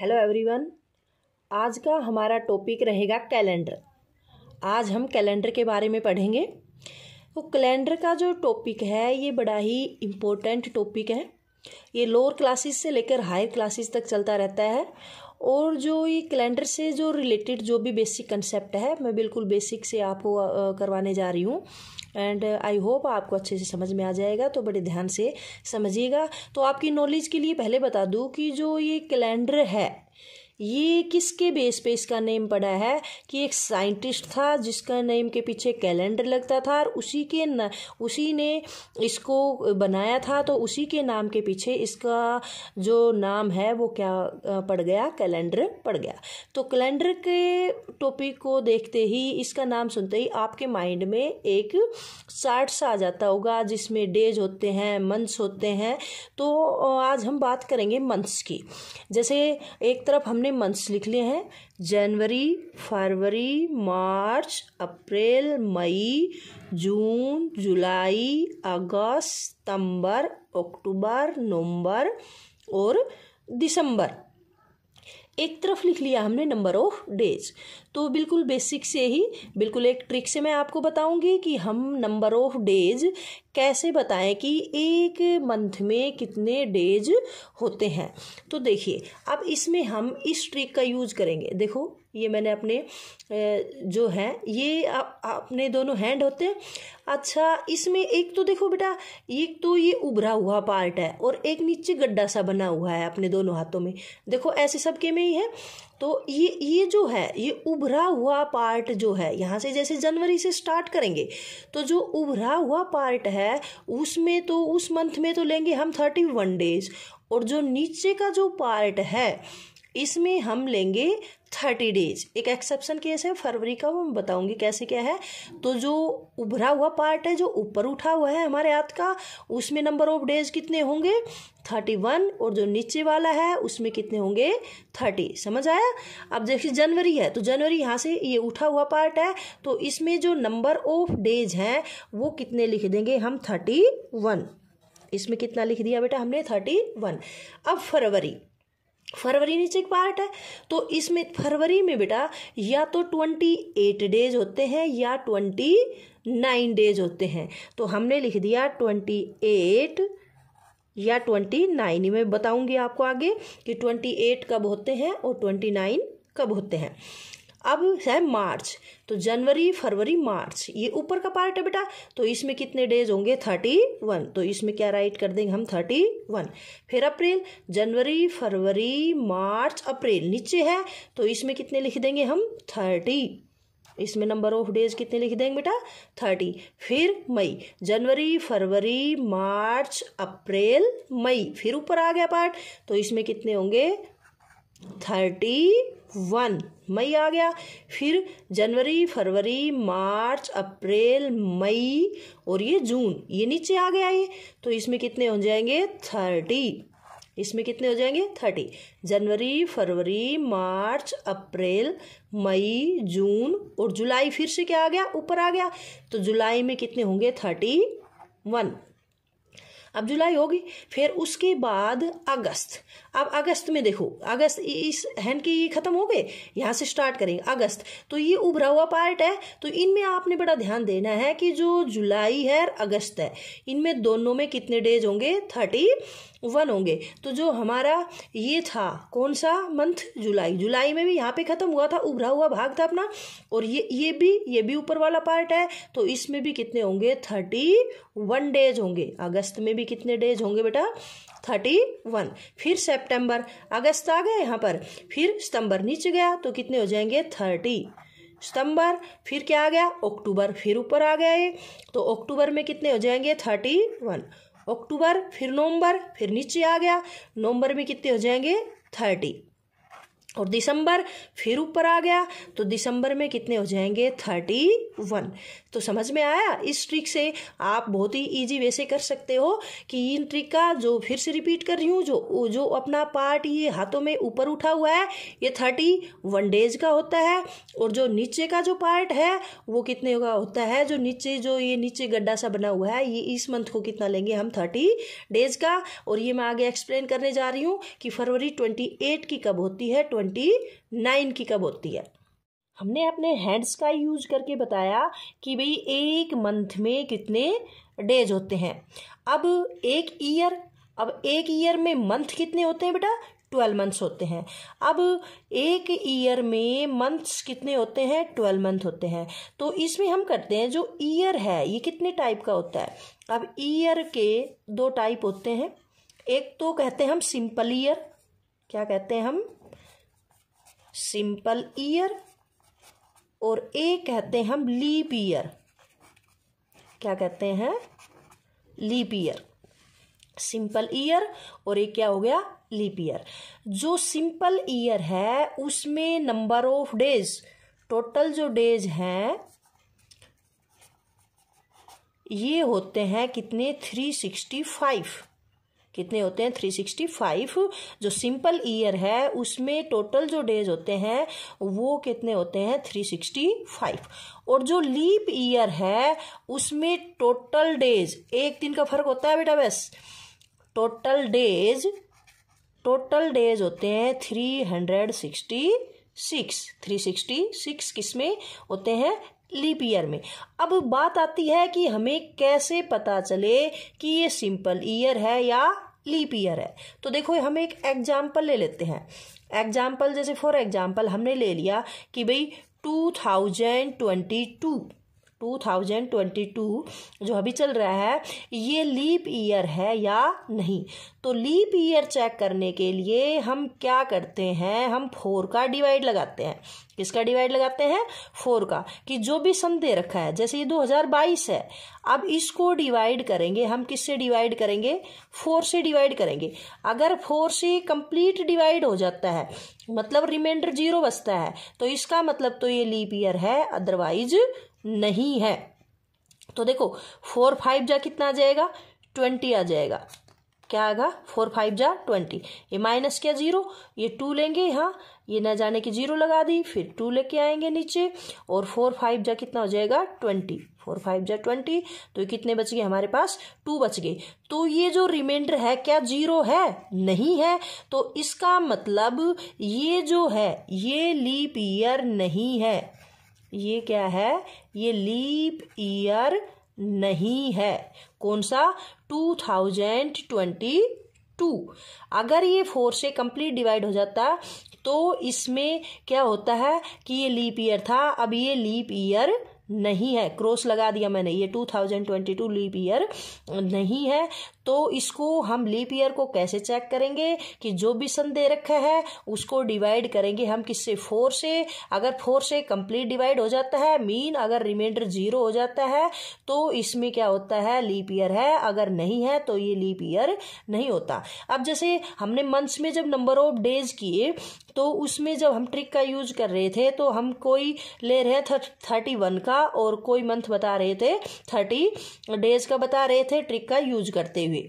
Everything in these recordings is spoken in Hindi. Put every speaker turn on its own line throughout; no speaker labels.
हेलो एवरीवन आज का हमारा टॉपिक रहेगा कैलेंडर आज हम कैलेंडर के बारे में पढ़ेंगे तो कैलेंडर का जो टॉपिक है ये बड़ा ही इम्पोर्टेंट टॉपिक है ये लोअर क्लासेस से लेकर हायर क्लासेस तक चलता रहता है और जो ये कैलेंडर से जो रिलेटेड जो भी बेसिक कंसेप्ट है मैं बिल्कुल बेसिक से आपको करवाने जा रही हूँ एंड आई होप आपको अच्छे से समझ में आ जाएगा तो बड़े ध्यान से समझिएगा तो आपकी नॉलेज के लिए पहले बता दूँ कि जो ये कैलेंडर है ये किसके बेस पे इसका नेम पड़ा है कि एक साइंटिस्ट था जिसका नेम के पीछे कैलेंडर लगता था और उसी के न, उसी ने इसको बनाया था तो उसी के नाम के पीछे इसका जो नाम है वो क्या पड़ गया कैलेंडर पड़ गया तो कैलेंडर के टॉपिक को देखते ही इसका नाम सुनते ही आपके माइंड में एक चार्ट सा आ जाता होगा जिसमें डेज होते हैं मंथ्स होते हैं तो आज हम बात करेंगे मंथ्स की जैसे एक तरफ हमने मैंने मंथ्स लिख लिए हैं जनवरी फरवरी मार्च अप्रैल मई जून जुलाई अगस्त सितंबर अक्टूबर नवंबर और दिसंबर एक तरफ लिख लिया हमने नंबर ऑफ डेज तो बिल्कुल बेसिक से ही बिल्कुल एक ट्रिक से मैं आपको बताऊंगी कि हम नंबर ऑफ डेज कैसे बताएं कि एक मंथ में कितने डेज होते हैं तो देखिए अब इसमें हम इस ट्रिक का यूज करेंगे देखो ये मैंने अपने जो है ये अपने दोनों हैंड होते हैं अच्छा इसमें एक तो देखो बेटा एक तो ये उभरा हुआ पार्ट है और एक नीचे गड्ढा सा बना हुआ है अपने दोनों हाथों में देखो ऐसे सबके में ही है तो ये ये जो है ये उभरा हुआ पार्ट जो है यहाँ से जैसे जनवरी से स्टार्ट करेंगे तो जो उभरा हुआ पार्ट है है उसमें तो उस मंथ में तो लेंगे हम थर्टी वन डेज और जो नीचे का जो पार्ट है इसमें हम लेंगे थर्टी डेज एक एक्सेप्शन केस है फरवरी का वो मैं बताऊंगी कैसे क्या है तो जो उभरा हुआ पार्ट है जो ऊपर उठा हुआ है हमारे हाथ का उसमें नंबर ऑफ डेज कितने होंगे थर्टी वन और जो नीचे वाला है उसमें कितने होंगे थर्टी समझ आया अब देखिए जनवरी है तो जनवरी यहाँ से ये उठा हुआ पार्ट है तो इसमें जो नंबर ऑफ डेज हैं वो कितने लिख देंगे हम थर्टी वन इसमें कितना लिख दिया बेटा हमने थर्टी वन अब फरवरी फरवरी नीचे एक पार्ट है तो इसमें फरवरी में बेटा या तो ट्वेंटी एट डेज होते हैं या ट्वेंटी नाइन डेज होते हैं तो हमने लिख दिया ट्वेंटी एट या ट्वेंटी नाइन मैं बताऊंगी आपको आगे कि ट्वेंटी एट कब होते हैं और ट्वेंटी नाइन कब होते हैं अब है मार्च तो जनवरी फरवरी मार्च ये ऊपर का पार्ट है बेटा तो इसमें कितने डेज होंगे थर्टी वन तो इसमें क्या राइट कर देंगे हम थर्टी वन फिर अप्रैल जनवरी फरवरी मार्च अप्रैल नीचे है तो इसमें कितने लिख देंगे हम थर्टी इसमें नंबर ऑफ डेज कितने लिख देंगे बेटा थर्टी फिर मई जनवरी फरवरी मार्च अप्रैल मई फिर ऊपर आ गया पार्ट तो इसमें कितने होंगे थर्टी वन मई आ गया फिर जनवरी फरवरी मार्च अप्रैल मई और ये जून ये नीचे आ गया ये तो इसमें कितने हो जाएंगे थर्टी इसमें कितने हो जाएंगे थर्टी जनवरी फरवरी मार्च अप्रैल मई जून और जुलाई फिर से क्या आ गया ऊपर आ गया तो जुलाई में कितने होंगे थर्टी वन अब जुलाई होगी फिर उसके बाद अगस्त अब अगस्त में देखो अगस्त इस हैं कि ये ख़त्म हो गए यहाँ से स्टार्ट करेंगे अगस्त तो ये उभरा हुआ पार्ट है तो इनमें आपने बड़ा ध्यान देना है कि जो जुलाई है और अगस्त है इनमें दोनों में कितने डेज होंगे थर्टी वन होंगे तो जो हमारा ये था कौन सा मंथ जुलाई जुलाई में भी यहाँ पे ख़त्म हुआ था उभरा हुआ भाग था अपना और ये ये भी ये भी ऊपर वाला पार्ट है तो इसमें भी कितने होंगे थर्टी वन डेज होंगे अगस्त में भी कितने डेज होंगे बेटा थर्टी वन फिर सेप्टेम्बर अगस्त आ गया यहाँ पर फिर सितंबर नीचे गया तो कितने हो जाएंगे थर्टी सितंबर फिर क्या आ गया अक्टूबर फिर ऊपर आ गया ये तो अक्टूबर में कितने हो जाएंगे थर्टी वन अक्टूबर फिर नवंबर फिर नीचे आ गया नवंबर में कितने हो जाएंगे थर्टी और दिसंबर फिर ऊपर आ गया तो दिसंबर में कितने हो जाएंगे थर्टी वन तो समझ में आया इस ट्रिक से आप बहुत ही इजी वैसे कर सकते हो कि इन ट्रिक का जो फिर से रिपीट कर रही हूँ जो जो अपना पार्ट ये हाथों में ऊपर उठा हुआ है ये थर्टी वन डेज का होता है और जो नीचे का जो पार्ट है वो कितने का होता है जो नीचे जो ये नीचे गड्ढा सा बना हुआ है ये इस मंथ को कितना लेंगे हम थर्टी डेज का और ये मैं आगे एक्सप्लेन करने जा रही हूँ कि फरवरी ट्वेंटी एट की कब होती है ट्वेंटी नाइन की कब होती है हमने अपने हैंड्स का यूज करके बताया कि भाई एक मंथ में कितने डेज होते हैं अब एक ईयर अब एक ईयर में मंथ कितने होते हैं बेटा ट्वेल्व मंथ्स होते हैं अब एक ईयर में मंथ्स कितने होते हैं ट्वेल्व मंथ होते हैं तो इसमें हम करते हैं जो ईयर है ये कितने टाइप का होता है अब ईयर के दो टाइप होते हैं एक तो कहते हैं हम सिंपल ईयर क्या कहते हैं हम सिंपल ईयर और ए कहते हैं हम लीप ईयर क्या कहते हैं लीप ईयर सिंपल ईयर और एक क्या हो गया लीप ईयर जो सिंपल ईयर है उसमें नंबर ऑफ डेज टोटल जो डेज हैं ये होते हैं कितने थ्री सिक्सटी फाइव कितने होते हैं थ्री सिक्सटी फाइव जो सिंपल ईयर है उसमें टोटल जो डेज होते हैं वो कितने होते हैं थ्री सिक्सटी फाइव और जो लीप ईयर है उसमें टोटल डेज एक दिन का फर्क होता है बेटा बस टोटल डेज टोटल डेज होते हैं three hundred sixty six three sixty six किस में होते हैं लीप ईयर में अब बात आती है कि हमें कैसे पता चले कि ये सिंपल ईयर है या लीप ईयर है तो देखो हम एक एग्जाम्पल ले लेते हैं एग्जाम्पल जैसे फॉर एग्जाम्पल हमने ले लिया कि भाई टू थाउजेंड ट्वेंटी टू 2022 जो अभी चल रहा है ये लीप ईयर है या नहीं तो लीप ईयर चेक करने के लिए हम क्या करते हैं हम फोर का डिवाइड लगाते हैं किसका डिवाइड लगाते हैं फोर का कि जो भी सन दे रखा है जैसे ये 2022 है अब इसको डिवाइड करेंगे हम किससे डिवाइड करेंगे फोर से डिवाइड करेंगे अगर फोर से कंप्लीट डिवाइड हो जाता है मतलब रिमाइंडर जीरो बचता है तो इसका मतलब तो ये लीप ईयर है अदरवाइज नहीं है तो देखो फोर फाइव जा कितना आ जाएगा ट्वेंटी आ जाएगा क्या आएगा फोर फाइव जा ट्वेंटी ये माइनस क्या जीरो ये टू लेंगे यहाँ ये ना जाने की जीरो लगा दी फिर टू लेके आएंगे नीचे और फोर फाइव जा कितना हो जाएगा ट्वेंटी फोर फाइव जा ट्वेंटी तो ये कितने बच गए हमारे पास टू बच गए तो ये जो रिमाइंडर है क्या जीरो है नहीं है तो इसका मतलब ये जो है ये लीप ईयर नहीं है ये क्या है ये लीप ईयर नहीं है कौन सा टू थाउजेंड ट्वेंटी टू अगर ये फोर से कंप्लीट डिवाइड हो जाता तो इसमें क्या होता है कि ये लीप ईयर था अब ये लीप ईयर नहीं है क्रॉस लगा दिया मैंने ये 2022 लीप ईयर नहीं है तो इसको हम लीप ईयर को कैसे चेक करेंगे कि जो भी सन दे रखा है उसको डिवाइड करेंगे हम किससे फोर से अगर फोर से कंप्लीट डिवाइड हो जाता है मीन अगर रिमाइंडर जीरो हो जाता है तो इसमें क्या होता है लीप ईयर है अगर नहीं है तो ये लीप ईयर नहीं होता अब जैसे हमने मंथ्स में जब नंबर ऑफ डेज किए तो उसमें जब हम ट्रिक का यूज कर रहे थे तो हम कोई ले रहे थे थर्टी वन का और कोई मंथ बता रहे थे थर्टी डेज का बता रहे थे ट्रिक का यूज करते हुए हुए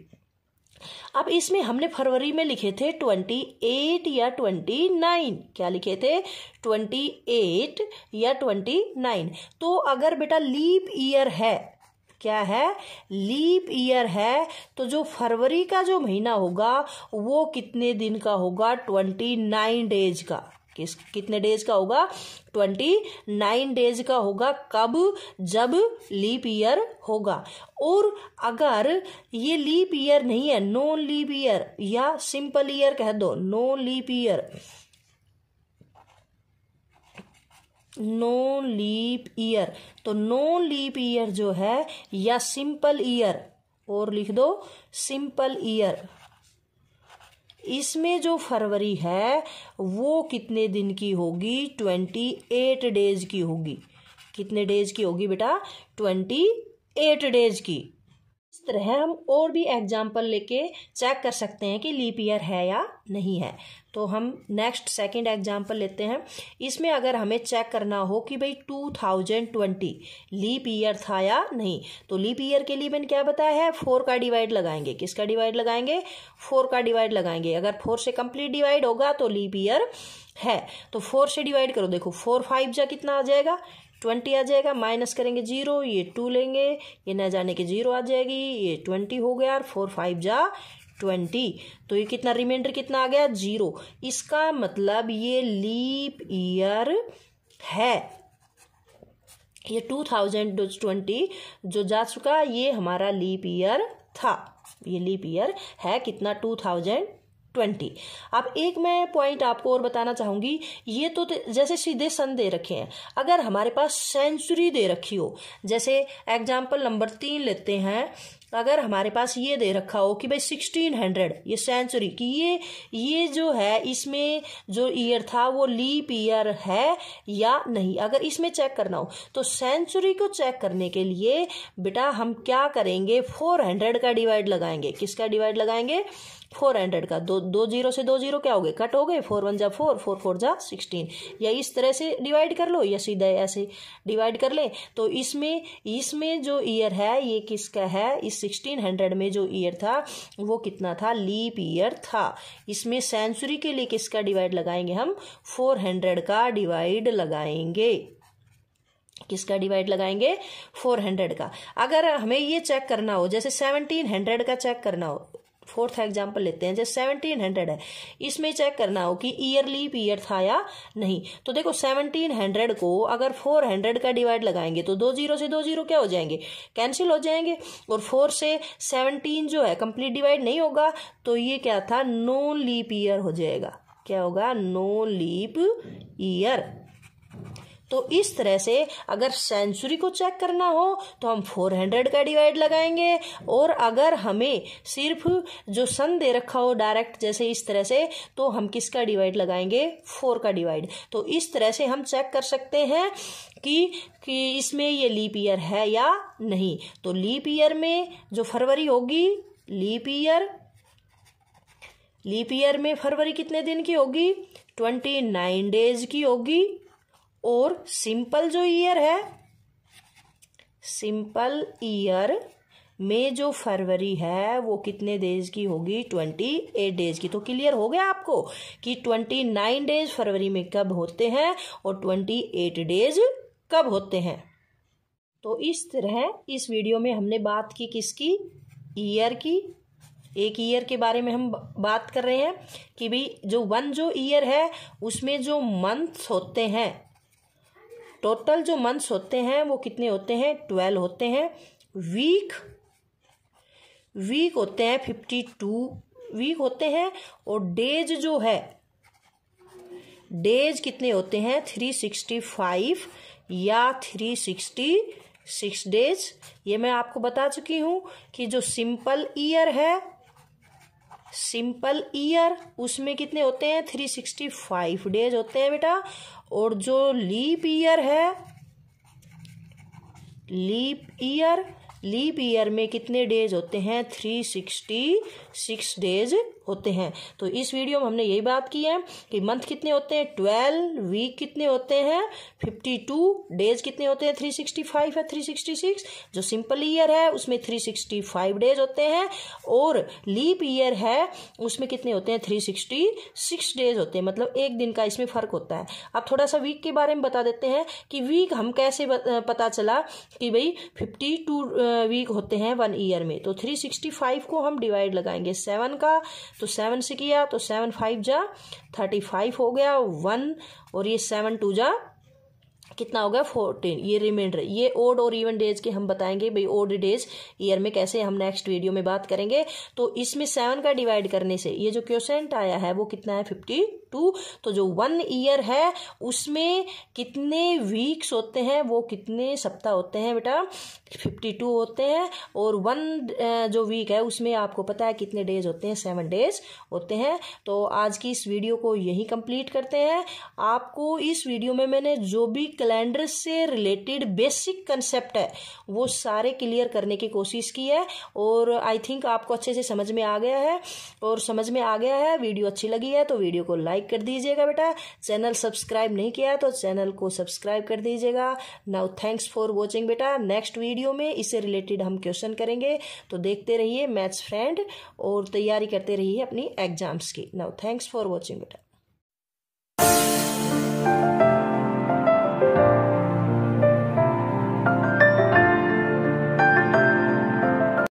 अब इसमें हमने फरवरी में लिखे थे ट्वेंटी एट या ट्वेंटी नाइन क्या लिखे थे ट्वेंटी एट या ट्वेंटी नाइन तो अगर बेटा लीप ईयर है क्या है लीप ईयर है तो जो फरवरी का जो महीना होगा वो कितने दिन का होगा ट्वेंटी नाइन डेज का किस कितने डेज का होगा ट्वेंटी नाइन डेज का होगा कब जब लीप ईयर होगा और अगर ये लीप ईयर नहीं है नॉन लीप ईयर या सिंपल ईयर कह दो non leap year non leap year तो नॉन लीप ईयर जो है या सिंपल ईयर और लिख दो सिंपल ईयर इसमें जो फरवरी है वो कितने दिन की होगी ट्वेंटी एट डेज की होगी कितने डेज की होगी बेटा ट्वेंटी एट डेज की तरह हम और भी एग्जाम्पल लेके चेक कर सकते हैं कि लीप ईयर है या नहीं है तो हम नेक्स्ट सेकंड एग्जाम्पल लेते हैं इसमें अगर हमें चेक करना हो कि भाई 2020 लीप ईयर था या नहीं तो लीप ईयर के लिए मैंने क्या बताया है फोर का डिवाइड लगाएंगे किसका डिवाइड लगाएंगे फोर का डिवाइड लगाएंगे अगर फोर से कंप्लीट डिवाइड होगा तो लीप ईयर है तो फोर से डिवाइड करो देखो फोर फाइव जा कितना आ जाएगा ट्वेंटी आ जाएगा माइनस करेंगे जीरो ये टू लेंगे ये न जाने की जीरो आ जाएगी ये ट्वेंटी हो गया और फोर फाइव जा ट्वेंटी तो ये कितना रिमाइंडर कितना आ गया जीरो इसका मतलब ये लीप ईयर है ये टू थाउजेंड ट्वेंटी जो जा चुका ये हमारा लीप ईयर था ये लीप ईयर है कितना टू थाउजेंड ट्वेंटी अब एक मैं पॉइंट आपको और बताना चाहूंगी ये तो जैसे सीधे सन दे रखे हैं अगर हमारे पास सेंचुरी दे रखी हो जैसे एग्जाम्पल नंबर तीन लेते हैं अगर हमारे पास ये दे रखा हो कि भाई सिक्सटीन हंड्रेड ये सेंचुरी कि ये ये जो है इसमें जो ईयर था वो लीप ईयर है या नहीं अगर इसमें चेक करना हो तो सेंचुरी को चेक करने के लिए बेटा हम क्या करेंगे फोर हंड्रेड का डिवाइड लगाएंगे किसका डिवाइड लगाएंगे फोर हंड्रेड का दो दो जीरो से दो जीरो क्या हो गए कट हो गए फोर वन जा फोर फोर फोर जा सिक्सटीन या इस तरह से डिवाइड कर लो या सीधा ऐसे डिवाइड कर ले तो इसमें इसमें जो ईयर है ये किसका है इस 1600 में जो ईयर था वो कितना था लीप ईयर था इसमें सेंचुरी के लिए किसका डिवाइड लगाएंगे हम 400 का डिवाइड लगाएंगे किसका डिवाइड लगाएंगे 400 का अगर हमें ये चेक करना हो जैसे 1700 का चेक करना हो फोर्थ एग्जाम्पल लेते हैं जैसे सेवनटीन हंड्रेड है इसमें चेक करना हो कि ईयरली पीयर था या नहीं तो देखो सेवनटीन हंड्रेड को अगर फोर हंड्रेड का डिवाइड लगाएंगे तो दो जीरो से दो जीरो क्या हो जाएंगे कैंसिल हो जाएंगे और फोर से सेवनटीन जो है कंप्लीट डिवाइड नहीं होगा तो ये क्या था नॉन लीप ईयर हो जाएगा क्या होगा नो लीप ईयर तो इस तरह से अगर सेंचुरी को चेक करना हो तो हम फोर हंड्रेड का डिवाइड लगाएंगे और अगर हमें सिर्फ जो सन दे रखा हो डायरेक्ट जैसे इस तरह से तो हम किसका डिवाइड लगाएंगे फोर का डिवाइड तो इस तरह से हम चेक कर सकते हैं कि कि इसमें ये लीप ईयर है या नहीं तो लीप ईयर में जो फरवरी होगी लीप ईयर लीप ईयर में फरवरी कितने दिन की होगी ट्वेंटी नाइन डेज की होगी और सिंपल जो ईयर है सिंपल ईयर में जो फरवरी है वो कितने डेज की होगी ट्वेंटी एट डेज की तो क्लियर हो गया आपको कि ट्वेंटी नाइन डेज फरवरी में कब होते हैं और ट्वेंटी एट डेज कब होते हैं तो इस तरह इस वीडियो में हमने बात की किसकी ईयर की एक ईयर के बारे में हम बात कर रहे हैं कि भाई जो वन जो ईयर है उसमें जो मंथ्स होते हैं टोटल जो मंथ्स होते हैं वो कितने होते हैं ट्वेल्व होते हैं वीक वीक होते हैं फिफ्टी टू वीक होते हैं और डेज जो है डेज कितने होते हैं थ्री सिक्सटी फाइव या थ्री सिक्सटी सिक्स डेज ये मैं आपको बता चुकी हूँ कि जो सिंपल ईयर है सिंपल ईयर उसमें कितने होते हैं थ्री सिक्सटी फाइव डेज होते हैं बेटा और जो लीप ईयर है लीप ईयर लीप ईयर में कितने डेज होते हैं थ्री सिक्सटी सिक्स डेज होते हैं तो इस वीडियो में हमने यही बात की है कि मंथ कितने होते हैं ट्वेल्व वीक कितने होते हैं फिफ्टी टू डेज कितने होते हैं थ्री सिक्सटी फाइव है थ्री सिक्सटी सिक्स जो सिंपल ईयर है उसमें थ्री सिक्सटी फाइव डेज होते हैं और लीप ईयर है उसमें कितने होते हैं थ्री सिक्सटी सिक्स डेज होते हैं मतलब एक दिन का इसमें फ़र्क होता है अब थोड़ा सा वीक के बारे में बता देते हैं कि वीक हम कैसे पता चला कि भाई फिफ्टी टू वीक होते हैं वन ईयर में तो थ्री सिक्सटी फाइव को हम डिवाइड लगाएंगे सेवन का तो सेवन से किया तो सेवन फाइव जा थर्टी फाइव हो गया वन और ये सेवन टू जा कितना हो गया फोर्टीन ये रिमाइंडर ये ओड और इवन डेज के हम बताएंगे भाई ओड डेज ईयर में कैसे हम नेक्स्ट वीडियो में बात करेंगे तो इसमें सेवन का डिवाइड करने से ये जो क्वेश्चन आया है वो कितना है फिफ्टी टू तो जो वन ईयर है उसमें कितने वीक्स होते हैं वो कितने सप्ताह होते हैं बेटा फिफ्टी टू होते हैं और वन जो वीक है उसमें आपको पता है कितने डेज होते हैं सेवन डेज होते हैं तो आज की इस वीडियो को यही कंप्लीट करते हैं आपको इस वीडियो में मैंने जो भी कैलेंडर से रिलेटेड बेसिक कंसेप्ट है वो सारे क्लियर करने की कोशिश की है और आई थिंक आपको अच्छे से समझ में आ गया है और समझ में आ गया है वीडियो अच्छी लगी है तो वीडियो को लाइक लाइक कर दीजिएगा बेटा चैनल सब्सक्राइब नहीं किया तो चैनल को सब्सक्राइब कर दीजिएगा नाउ थैंक्स फॉर वॉचिंग बेटा नेक्स्ट वीडियो में इससे रिलेटेड हम क्वेश्चन करेंगे तो देखते रहिए मैथ्स फ्रेंड और तैयारी करते रहिए अपनी एग्जाम्स की नाउ थैंक्स फॉर वॉचिंग बेटा